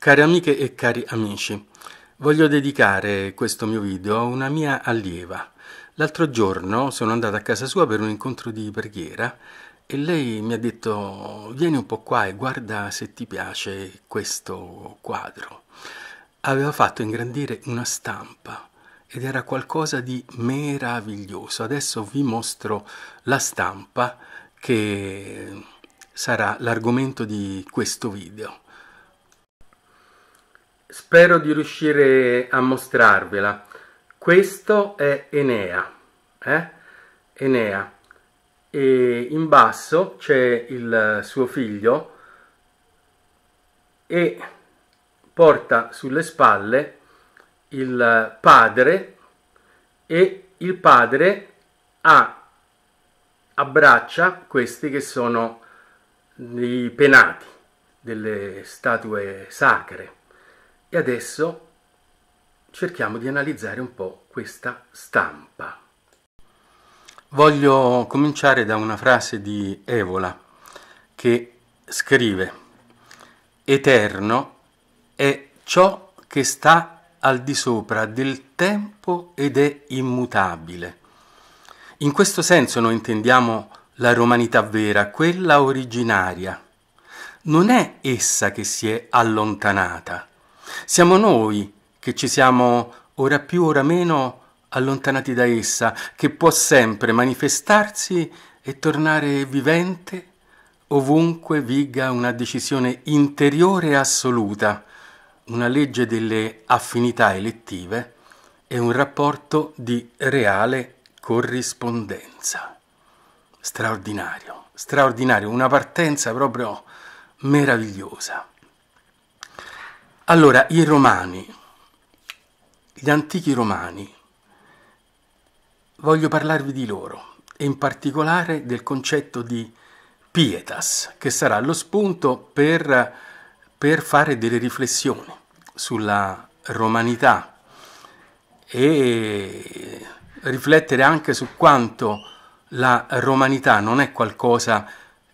Cari amiche e cari amici, voglio dedicare questo mio video a una mia allieva. L'altro giorno sono andata a casa sua per un incontro di preghiera e lei mi ha detto vieni un po' qua e guarda se ti piace questo quadro. Aveva fatto ingrandire una stampa ed era qualcosa di meraviglioso. Adesso vi mostro la stampa che sarà l'argomento di questo video spero di riuscire a mostrarvela. Questo è Enea, eh? Enea. E in basso c'è il suo figlio e porta sulle spalle il padre e il padre ha, abbraccia questi che sono i penati delle statue sacre. E adesso cerchiamo di analizzare un po' questa stampa. Voglio cominciare da una frase di Evola che scrive Eterno è ciò che sta al di sopra del tempo ed è immutabile. In questo senso noi intendiamo la romanità vera, quella originaria. Non è essa che si è allontanata, siamo noi che ci siamo ora più ora meno allontanati da essa, che può sempre manifestarsi e tornare vivente ovunque viga una decisione interiore e assoluta, una legge delle affinità elettive e un rapporto di reale corrispondenza. Straordinario, straordinario, una partenza proprio meravigliosa. Allora, i romani, gli antichi romani, voglio parlarvi di loro e in particolare del concetto di pietas, che sarà lo spunto per, per fare delle riflessioni sulla romanità e riflettere anche su quanto la romanità non è qualcosa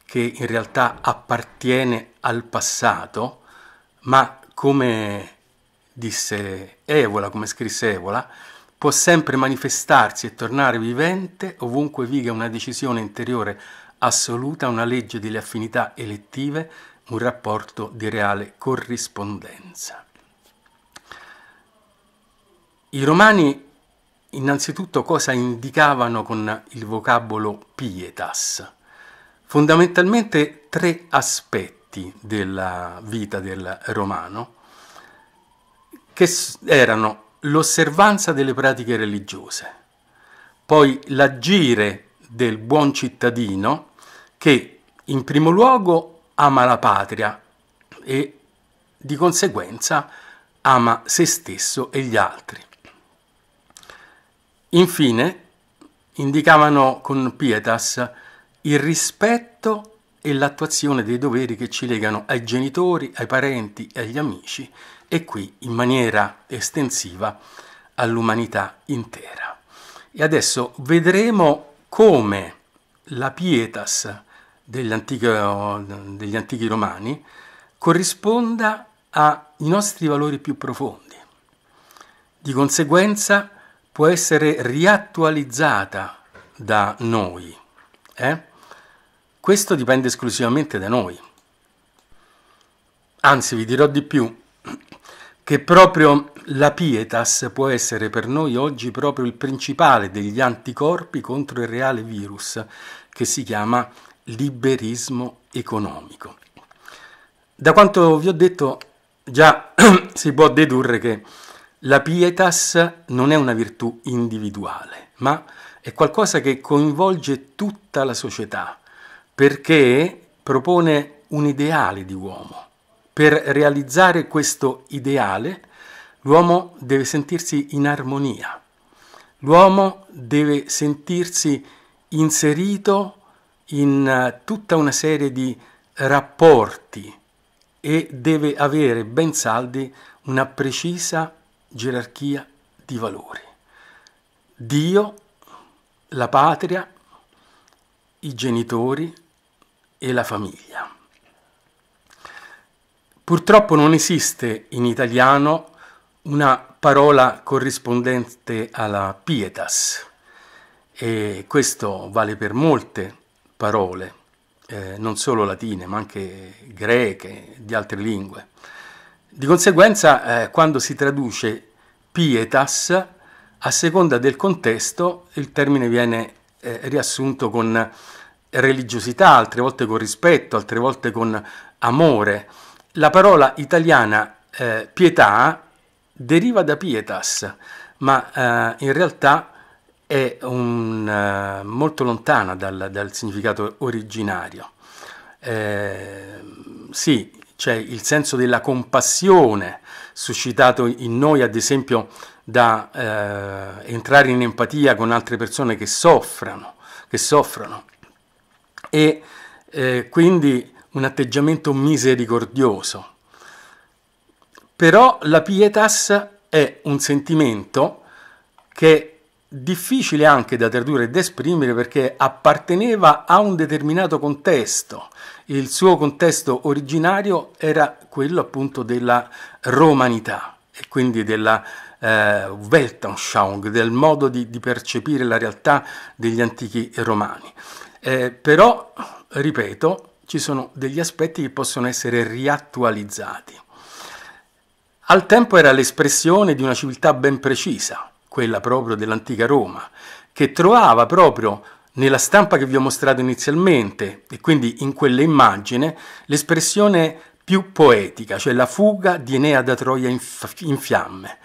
che in realtà appartiene al passato, ma come disse Evola, come scrisse Evola, può sempre manifestarsi e tornare vivente ovunque viga una decisione interiore assoluta, una legge delle affinità elettive, un rapporto di reale corrispondenza. I romani innanzitutto cosa indicavano con il vocabolo pietas? Fondamentalmente tre aspetti parti della vita del romano che erano l'osservanza delle pratiche religiose, poi l'agire del buon cittadino che in primo luogo ama la patria e di conseguenza ama se stesso e gli altri. Infine, indicavano con pietas il rispetto e l'attuazione dei doveri che ci legano ai genitori, ai parenti e agli amici e qui in maniera estensiva all'umanità intera. E adesso vedremo come la pietas degli antichi, degli antichi romani corrisponda ai nostri valori più profondi. Di conseguenza può essere riattualizzata da noi. Eh? Questo dipende esclusivamente da noi. Anzi, vi dirò di più, che proprio la pietas può essere per noi oggi proprio il principale degli anticorpi contro il reale virus, che si chiama liberismo economico. Da quanto vi ho detto già si può dedurre che la pietas non è una virtù individuale, ma è qualcosa che coinvolge tutta la società, perché propone un ideale di uomo. Per realizzare questo ideale l'uomo deve sentirsi in armonia, l'uomo deve sentirsi inserito in eh, tutta una serie di rapporti e deve avere ben saldi una precisa gerarchia di valori. Dio, la patria, i genitori, e la famiglia. Purtroppo non esiste in italiano una parola corrispondente alla pietas e questo vale per molte parole, eh, non solo latine ma anche greche, di altre lingue. Di conseguenza eh, quando si traduce pietas, a seconda del contesto il termine viene eh, riassunto con religiosità, altre volte con rispetto, altre volte con amore. La parola italiana eh, pietà deriva da pietas, ma eh, in realtà è un, eh, molto lontana dal, dal significato originario. Ehm, sì, c'è il senso della compassione suscitato in noi, ad esempio, da eh, entrare in empatia con altre persone che soffrano, che soffrono e eh, quindi un atteggiamento misericordioso. Però la pietas è un sentimento che è difficile anche da tradurre ed esprimere perché apparteneva a un determinato contesto. Il suo contesto originario era quello appunto della romanità e quindi della eh, Weltanschauung, del modo di, di percepire la realtà degli antichi romani. Eh, però, ripeto, ci sono degli aspetti che possono essere riattualizzati. Al tempo era l'espressione di una civiltà ben precisa, quella proprio dell'antica Roma, che trovava proprio nella stampa che vi ho mostrato inizialmente e quindi in quell'immagine l'espressione più poetica, cioè la fuga di Enea da Troia in, in fiamme.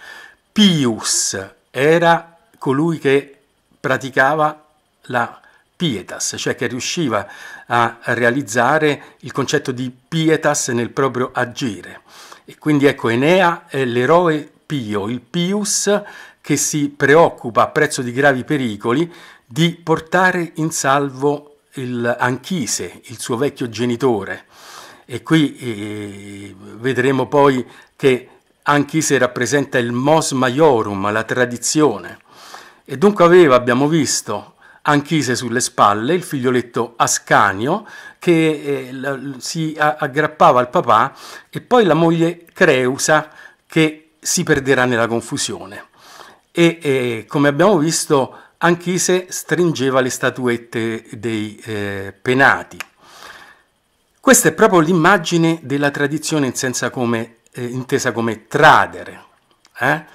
Pius era colui che praticava la pietas, cioè che riusciva a realizzare il concetto di pietas nel proprio agire. E quindi ecco, Enea è l'eroe pio, il pius che si preoccupa a prezzo di gravi pericoli di portare in salvo il Anchise, il suo vecchio genitore. E qui eh, vedremo poi che Anchise rappresenta il mos maiorum, la tradizione. E dunque aveva, abbiamo visto, Anchise sulle spalle, il figlioletto Ascanio che eh, si a, aggrappava al papà e poi la moglie Creusa che si perderà nella confusione. E eh, come abbiamo visto Anchise stringeva le statuette dei eh, penati. Questa è proprio l'immagine della tradizione in come, eh, intesa come tradere. Eh?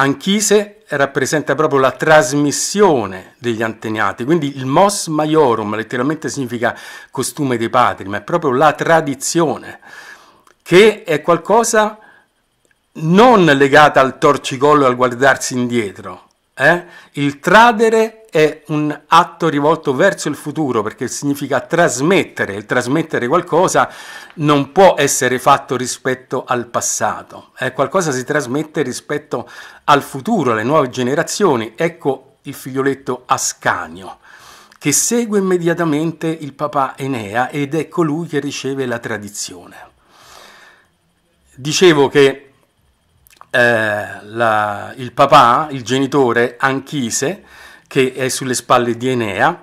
Anchise rappresenta proprio la trasmissione degli antenati, quindi il mos maiorum letteralmente significa costume dei padri, ma è proprio la tradizione, che è qualcosa non legata al torcicollo e al guardarsi indietro, eh? Il tradere è un atto rivolto verso il futuro perché significa trasmettere, il trasmettere qualcosa non può essere fatto rispetto al passato, eh? qualcosa si trasmette rispetto al futuro, alle nuove generazioni. Ecco il figlioletto Ascanio che segue immediatamente il papà Enea ed è colui che riceve la tradizione. Dicevo che eh, la, il papà, il genitore Anchise, che è sulle spalle di Enea,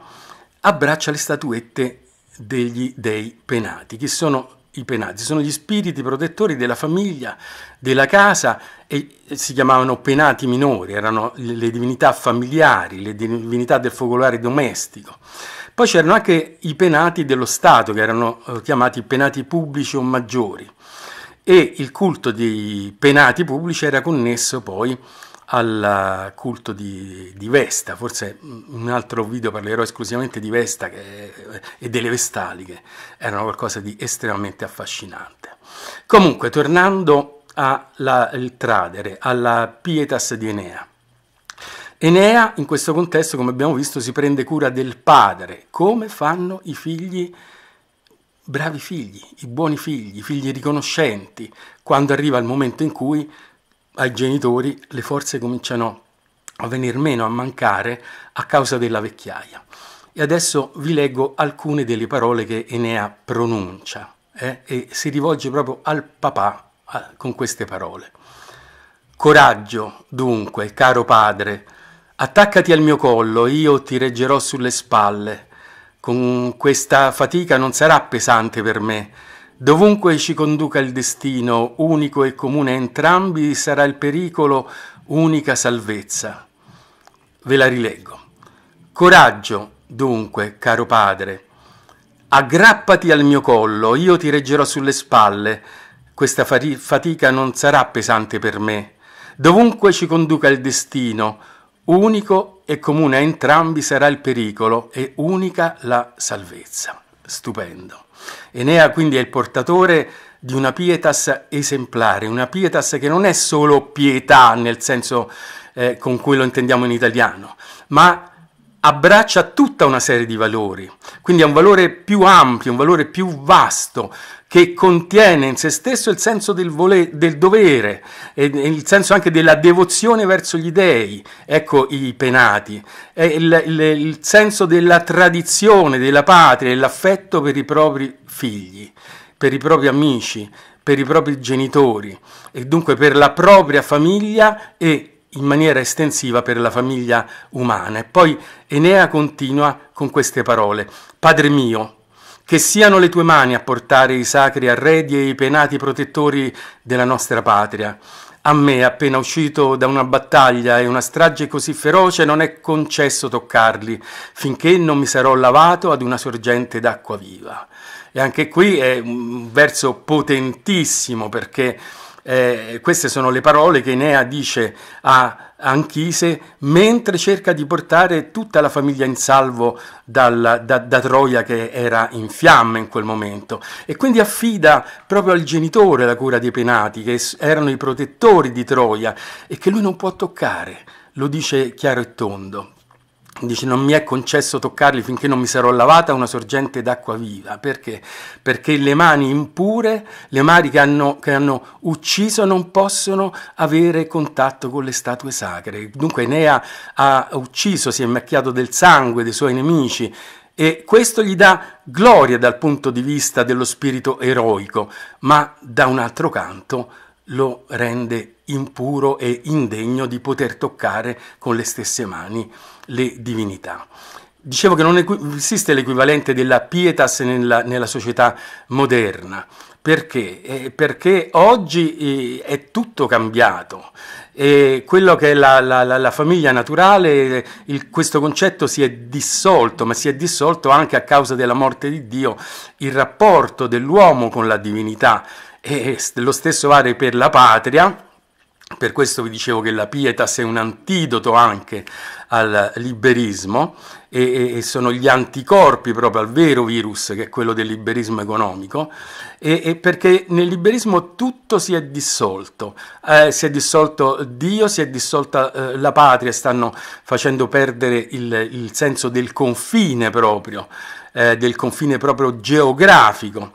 abbraccia le statuette degli dei penati, che sono i penati, sono gli spiriti protettori della famiglia, della casa e si chiamavano penati minori, erano le divinità familiari, le divinità del focolare domestico. Poi c'erano anche i penati dello Stato, che erano eh, chiamati penati pubblici o maggiori e il culto dei penati pubblici era connesso poi al culto di, di, Vesta, forse in un altro video parlerò esclusivamente di Vesta che, e delle Vestali, che erano qualcosa di estremamente affascinante. Comunque, tornando al tradere, alla Pietas di Enea. Enea, in questo contesto, come abbiamo visto, si prende cura del padre, come fanno i figli di bravi figli, i buoni figli, i figli riconoscenti, quando arriva il momento in cui ai genitori le forze cominciano a venir meno, a mancare a causa della vecchiaia. E adesso vi leggo alcune delle parole che Enea pronuncia eh, e si rivolge proprio al papà a, con queste parole. Coraggio, dunque, caro padre, attaccati al mio collo, io ti reggerò sulle spalle, con questa fatica non sarà pesante per me. Dovunque ci conduca il destino, unico e comune a entrambi, sarà il pericolo unica salvezza. Ve la rileggo. Coraggio, dunque, caro padre. Aggrappati al mio collo, io ti reggerò sulle spalle. Questa fatica non sarà pesante per me. Dovunque ci conduca il destino, unico e comune a entrambi sarà il pericolo e unica la salvezza. Stupendo. Enea quindi è il portatore di una pietas esemplare, una pietas che non è solo pietà nel senso eh, con cui lo intendiamo in italiano, ma abbraccia tutta una serie di valori, quindi è un valore più ampio, un valore più vasto, che contiene in se stesso il senso del, vole- del dovere e, il senso anche della devozione verso gli dèi, ecco i penati, il, il, il senso della tradizione, della patria e l'affetto per i propri figli, per i propri amici, per i propri genitori e dunque per la propria famiglia e in maniera estensiva per la famiglia umana. E poi Enea continua con queste parole, Padre mio, che siano le tue mani a portare i sacri arredi e i penati protettori della nostra patria. A me, appena uscito da una battaglia e una strage così feroce, non è concesso toccarli, finché non mi sarò lavato ad una sorgente d'acqua viva. E anche qui è un verso potentissimo perché eh, queste sono le parole che Enea dice a Anchise mentre cerca di portare tutta la famiglia in salvo dal, da, da, Troia che era in fiamme in quel momento e quindi affida proprio al genitore la cura dei penati che erano i protettori di Troia e che lui non può toccare, lo dice chiaro e tondo. Dice non mi è concesso toccarli finché non mi sarò lavata una sorgente d'acqua viva. Perché? Perché le mani impure, le mani che hanno, che hanno ucciso non possono avere contatto con le statue sacre. Dunque Enea ha ucciso, si è macchiato del sangue dei suoi nemici e questo gli dà gloria dal punto di vista dello spirito eroico, ma da un altro canto lo rende impuro e indegno di poter toccare con le stesse mani le divinità. Dicevo che non esiste l'equivalente della pietas nella, nella società moderna, perché? Eh, perché oggi eh, è tutto cambiato. E quello che è la, la, la famiglia naturale, eh, il, questo concetto si è dissolto, ma si è dissolto anche a causa della morte di Dio, il rapporto dell'uomo con la divinità. E lo stesso vale per la patria, per questo vi dicevo che la pietas è un antidoto anche al liberismo e, e, sono gli anticorpi proprio al vero virus che è quello del liberismo economico e, e perché nel liberismo tutto si è dissolto, eh, si è dissolto Dio, si è dissolta eh, la patria, stanno facendo perdere il, il senso del confine proprio, eh, del confine proprio geografico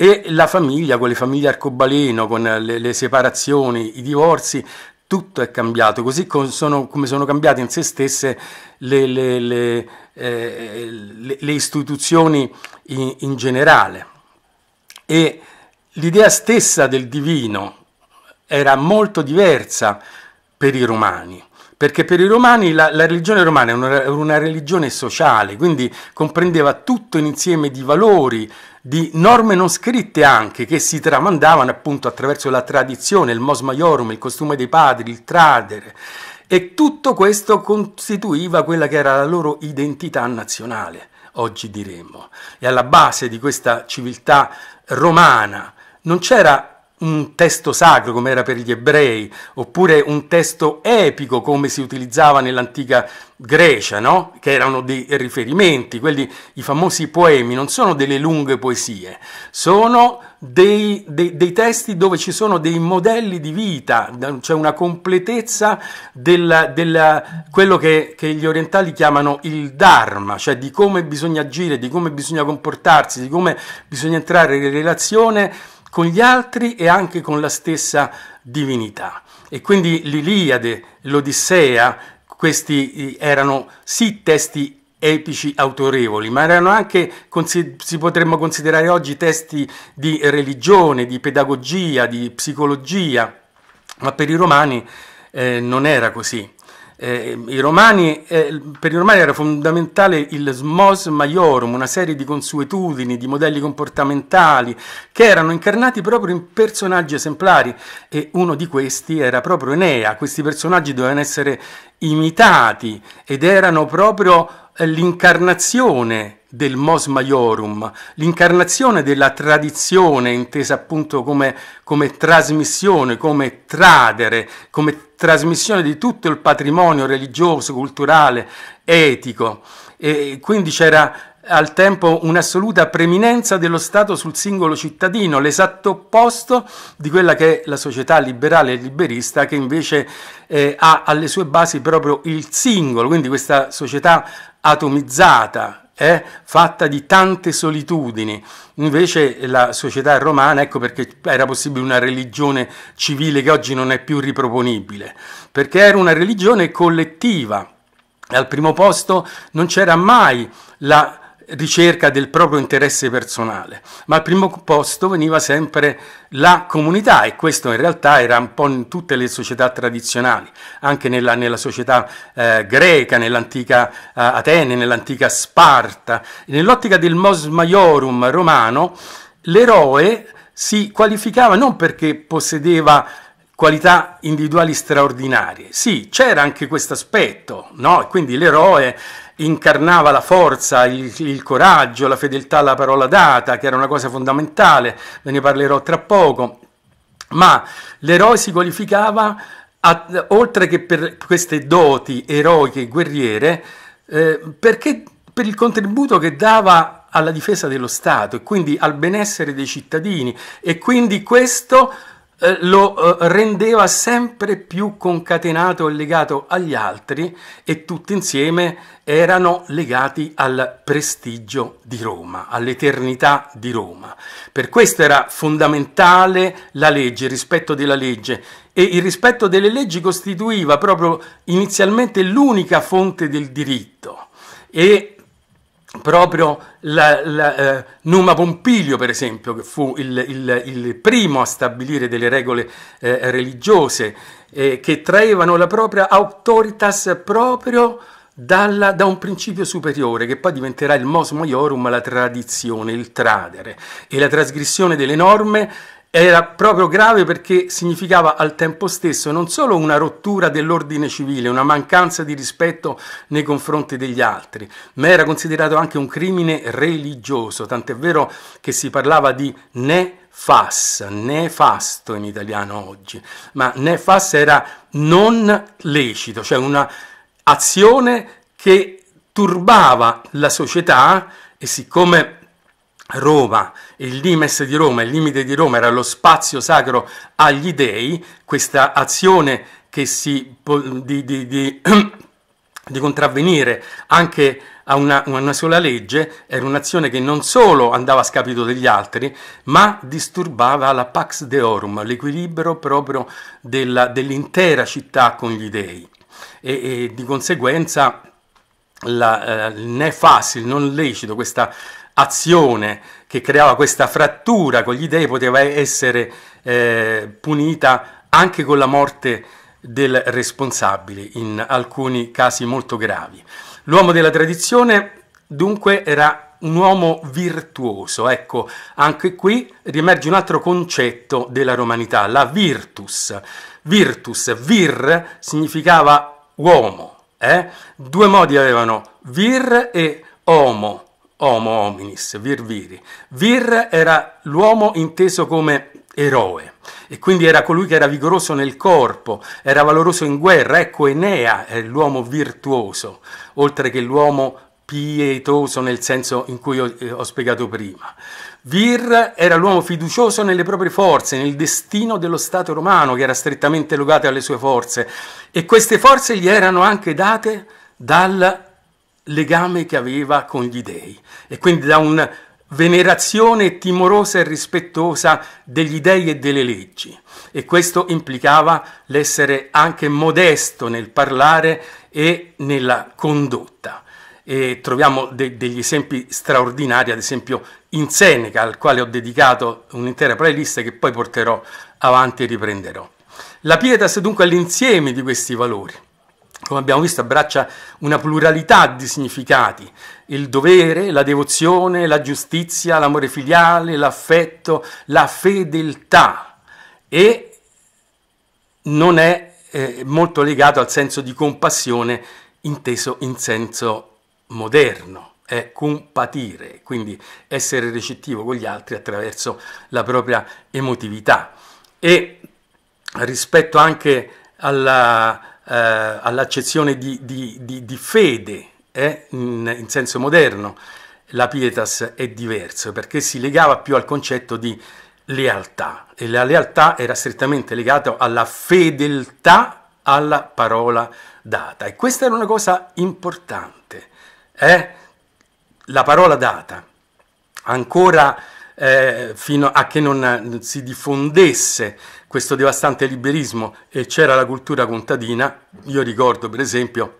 e la famiglia, con le famiglie arcobaleno, con le, le separazioni, i divorzi, tutto è cambiato, così come sono, come sono cambiate in se stesse le, le, le eh, istituzioni in, in, generale. E l'idea stessa del divino era molto diversa per i romani, perché per i romani la, la religione romana era una, una religione sociale, quindi comprendeva tutto un insieme di valori, di norme non scritte anche che si tramandavano appunto attraverso la tradizione, il mos maiorum, il costume dei padri, il tradere e tutto questo costituiva quella che era la loro identità nazionale, oggi diremmo. E alla base di questa civiltà romana non c'era un testo sacro come era per gli ebrei, oppure un testo epico come si utilizzava nell'antica Grecia, no? che erano dei riferimenti, quelli, i famosi poemi, non sono delle lunghe poesie, sono dei, dei, dei testi dove ci sono dei modelli di vita, c'è una completezza di quello che, che gli orientali chiamano il Dharma, cioè di come bisogna agire, di come bisogna comportarsi, di come bisogna entrare in relazione con gli altri e anche con la stessa divinità. E quindi l'Iliade, l'Odissea, questi eh, erano sì testi epici autorevoli, ma erano anche, si potremmo considerare oggi, testi di religione, di pedagogia, di psicologia, ma per i romani eh, non era così. Eh, romani, eh, per i romani era fondamentale il smos maiorum, una serie di consuetudini, di modelli comportamentali che erano incarnati proprio in personaggi esemplari e uno di questi era proprio Enea. Questi personaggi dovevano essere imitati ed erano proprio eh, l'incarnazione del mos maiorum, l'incarnazione della tradizione intesa appunto come, come trasmissione, come tradere, come trasmissione di tutto il patrimonio religioso, culturale, etico. E quindi c'era al tempo un'assoluta preminenza dello Stato sul singolo cittadino, l'esatto opposto di quella che è la società liberale e liberista che invece eh, ha alle sue basi proprio il singolo, quindi questa società atomizzata, è fatta di tante solitudini. Invece la società romana, ecco perché era possibile una religione civile che oggi non è più riproponibile, perché era una religione collettiva. Al primo posto non c'era mai la ricerca del proprio interesse personale, ma al primo posto veniva sempre la comunità e questo in realtà era un po' in tutte le società tradizionali, anche nella, nella società eh, greca, nell'antica eh, Atene, nell'antica Sparta. Nell'ottica del mos maiorum romano, l'eroe si qualificava non perché possedeva qualità individuali straordinarie. Sì, c'era anche questo aspetto, no? E quindi l'eroe incarnava la forza, il, il, coraggio, la fedeltà alla parola data, che era una cosa fondamentale, ve ne parlerò tra poco, ma l'eroe si qualificava, a, oltre che per queste doti eroiche e guerriere, eh, perché per il contributo che dava alla difesa dello Stato e quindi al benessere dei cittadini e quindi questo eh, lo eh, rendeva sempre più concatenato e legato agli altri e tutti insieme erano legati al prestigio di Roma, all'eternità di Roma. Per questo era fondamentale la legge, il rispetto della legge e il rispetto delle leggi costituiva proprio inizialmente l'unica fonte del diritto e proprio la, la, eh, Numa Pompilio, per esempio, che fu il, il, il primo a stabilire delle regole eh, religiose eh, che traevano la propria autoritas proprio dalla, da un principio superiore che poi diventerà il mos maiorum, la tradizione, il tradere e la trasgressione delle norme era proprio grave perché significava al tempo stesso non solo una rottura dell'ordine civile, una mancanza di rispetto nei confronti degli altri, ma era considerato anche un crimine religioso, tant'è vero che si parlava di nefas, nefasto in italiano oggi, ma nefas era non lecito, cioè un'azione che turbava la società e siccome Roma, il limes di Roma, il limite di Roma era lo spazio sacro agli dei, questa azione che si, di, di, di, di contravvenire anche a una, una, sola legge era un'azione che non solo andava a scapito degli altri, ma disturbava la pax deorum, l'equilibrio proprio della, dell'intera città con gli dei. E, e di conseguenza la, eh, il ne facile, non lecito, questa azione che creava questa frattura con gli dei poteva essere eh, punita anche con la morte del responsabile in alcuni casi molto gravi. L'uomo della tradizione dunque era un uomo virtuoso, ecco, anche qui riemerge un altro concetto della romanità, la virtus. Virtus, vir significava uomo, eh? due modi avevano, vir e homo, homo hominis, vir viri. Vir era l'uomo inteso come eroe e quindi era colui che era vigoroso nel corpo, era valoroso in guerra, ecco Enea è l'uomo virtuoso, oltre che l'uomo pietoso nel senso in cui ho, eh, ho spiegato prima. Vir era l'uomo fiducioso nelle proprie forze, nel destino dello Stato romano che era strettamente legato alle sue forze e queste forze gli erano anche date dal legame che aveva con gli dei e quindi da una venerazione timorosa e rispettosa degli dei e delle leggi e questo implicava l'essere anche modesto nel parlare e nella condotta. E troviamo de- degli esempi straordinari, ad esempio in Seneca, al quale ho dedicato un'intera playlist che poi porterò avanti e riprenderò. La pietas dunque è l'insieme di questi valori come abbiamo visto, abbraccia una pluralità di significati, il dovere, la devozione, la giustizia, l'amore filiale, l'affetto, la fedeltà e non è eh, molto legato al senso di compassione inteso in senso moderno è compatire, quindi essere recettivo con gli altri attraverso la propria emotività. E rispetto anche alla, eh, all'accezione di, di, di, di fede eh, in, in, senso moderno, la pietas è diverso perché si legava più al concetto di lealtà e la lealtà era strettamente legata alla fedeltà alla parola data e questa era una cosa importante. Eh? La parola data ancora eh, fino a che non eh, si diffondesse questo devastante liberismo e c'era la cultura contadina, io ricordo per esempio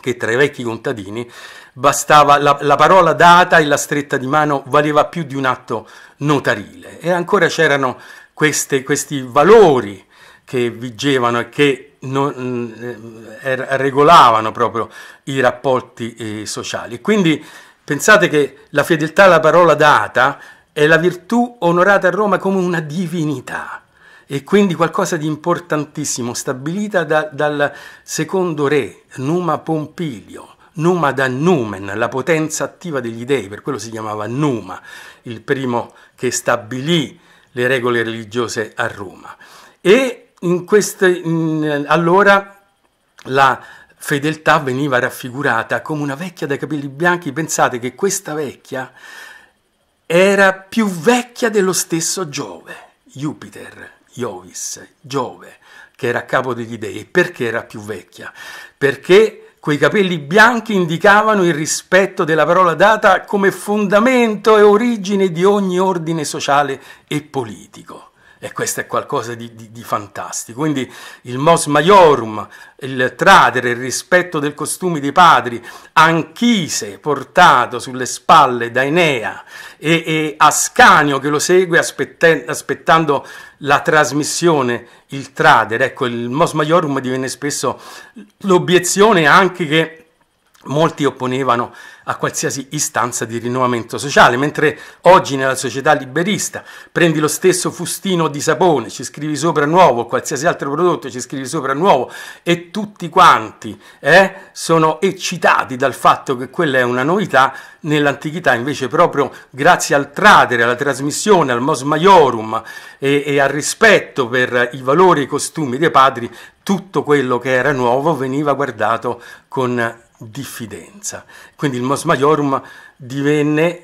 che tra i vecchi contadini bastava la, la, parola data e la stretta di mano valeva più di un atto notarile e ancora c'erano queste, questi valori che vigevano e che non, mm, eh, er, regolavano proprio i rapporti eh, sociali. Quindi pensate che la fedeltà alla parola data è la virtù onorata a Roma come una divinità e quindi qualcosa di importantissimo, stabilita da, dal secondo re Numa Pompilio. Numa da Numen, la potenza attiva degli dei, per quello si chiamava Numa, il primo che stabilì le regole religiose a Roma. E in queste, in, allora la fedeltà veniva raffigurata come una vecchia dai capelli bianchi, pensate che questa vecchia era più vecchia dello stesso Giove, Jupiter, Iovis, Giove, che era capo degli dei. Perché era più vecchia? Perché quei capelli bianchi indicavano il rispetto della parola data come fondamento e origine di ogni ordine sociale e politico e questo è qualcosa di, di, di fantastico. Quindi il mos maiorum, il tradere, il rispetto del costume dei padri, Anchise portato sulle spalle da Enea e, e Ascanio che lo segue aspette, aspettando la trasmissione, il tradere. Ecco, il mos maiorum divenne spesso l'obiezione anche che molti opponevano a qualsiasi istanza di rinnovamento sociale, mentre oggi nella società liberista prendi lo stesso fustino di sapone, ci scrivi sopra nuovo, qualsiasi altro prodotto ci scrivi sopra nuovo e tutti quanti eh, sono eccitati dal fatto che quella è una novità, nell'antichità invece proprio grazie al tradere, alla trasmissione, al mos maiorum e, e al rispetto per i valori e i costumi dei padri, tutto quello che era nuovo veniva guardato con diffidenza. Quindi il mos maiorum divenne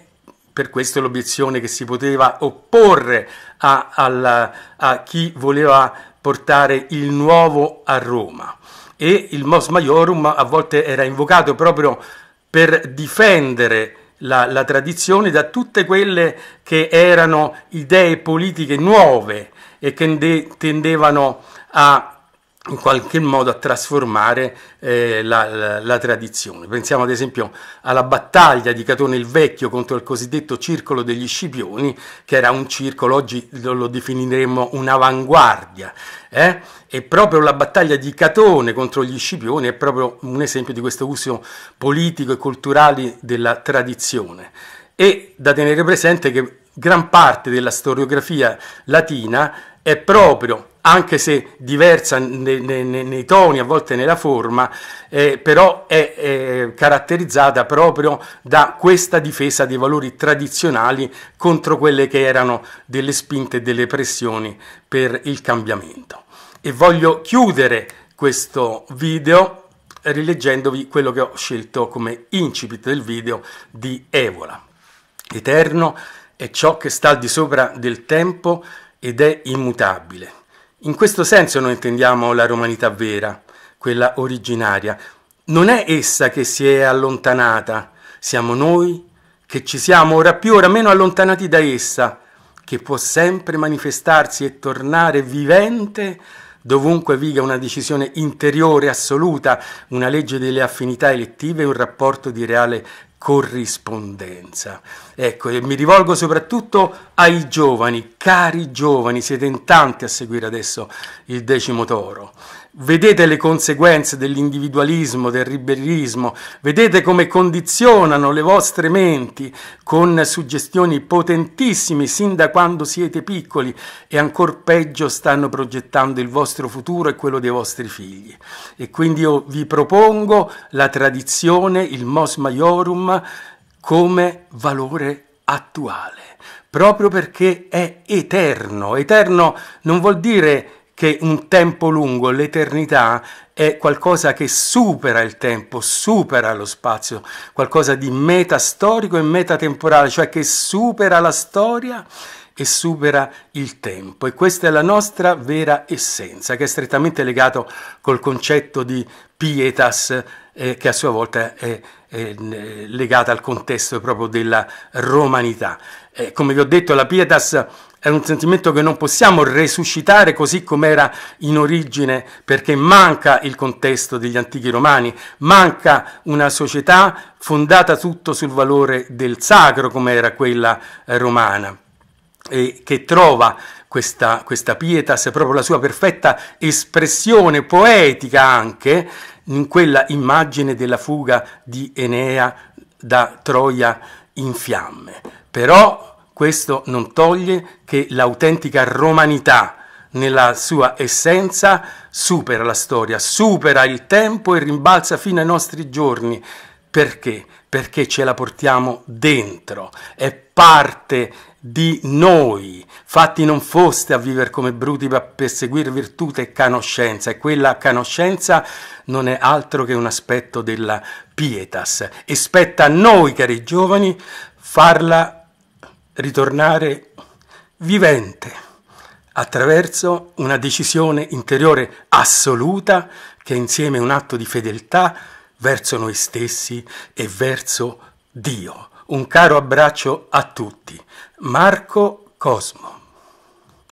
per questo l'obiezione che si poteva opporre a, alla, a, chi voleva portare il nuovo a Roma. E il mos maiorum a volte era invocato proprio per difendere la, la tradizione da tutte quelle che erano idee politiche nuove e che tendevano a in qualche modo a trasformare eh, la, la, la, tradizione. Pensiamo ad esempio alla battaglia di Catone il Vecchio contro il cosiddetto circolo degli Scipioni, che era un circolo, oggi lo definiremmo un'avanguardia. Eh? E proprio la battaglia di Catone contro gli Scipioni è proprio un esempio di questo uso politico e culturale della tradizione. E da tenere presente che gran parte della storiografia latina è proprio anche se diversa nei, nei, nei, toni, a volte nella forma, eh, però è, è, caratterizzata proprio da questa difesa dei valori tradizionali contro quelle che erano delle spinte e delle pressioni per il cambiamento. E voglio chiudere questo video rileggendovi quello che ho scelto come incipit del video di Evola. Eterno è ciò che sta al di sopra del tempo ed è immutabile in questo senso noi intendiamo la romanità vera, quella originaria. Non è essa che si è allontanata, siamo noi che ci siamo ora più ora meno allontanati da essa, che può sempre manifestarsi e tornare vivente Dovunque viga una decisione interiore assoluta, una legge delle affinità elettive e un rapporto di reale corrispondenza. Ecco, e mi rivolgo soprattutto ai giovani, cari giovani, siete in tanti a seguire adesso il decimo toro. Vedete le conseguenze dell'individualismo, del ribellismo, vedete come condizionano le vostre menti con suggestioni potentissime sin da quando siete piccoli e ancor peggio stanno progettando il vostro futuro e quello dei vostri figli. E quindi io vi propongo la tradizione, il mos maiorum, come valore attuale, proprio perché è eterno. Eterno non vuol dire che un tempo lungo, l'eternità, è qualcosa che supera il tempo, supera lo spazio, qualcosa di metastorico e metatemporale, cioè che supera la storia e supera il tempo. E questa è la nostra vera essenza, che è strettamente legato col concetto di pietas, eh, che a sua volta è, è, eh, legata al contesto proprio della romanità. Eh, come vi ho detto, la pietas è un sentimento che non possiamo resuscitare così come era in origine, perché manca il contesto degli antichi romani, manca una società fondata tutto sul valore del sacro come era quella eh, romana, e che trova questa, questa pietas, proprio la sua perfetta espressione poetica anche in quella immagine della fuga di Enea da Troia in fiamme. Però questo non toglie che l'autentica romanità nella sua essenza supera la storia, supera il tempo e rimbalza fino ai nostri giorni. Perché? Perché ce la portiamo dentro, è parte di noi. Fatti non foste a vivere come bruti per seguire virtù e canoscenza, e quella canoscenza non è altro che un aspetto della pietas. E spetta a noi, cari giovani, farla ritornare vivente attraverso una decisione interiore assoluta che è insieme un atto di fedeltà verso noi stessi e verso Dio. Un caro abbraccio a tutti. Marco Cosmo.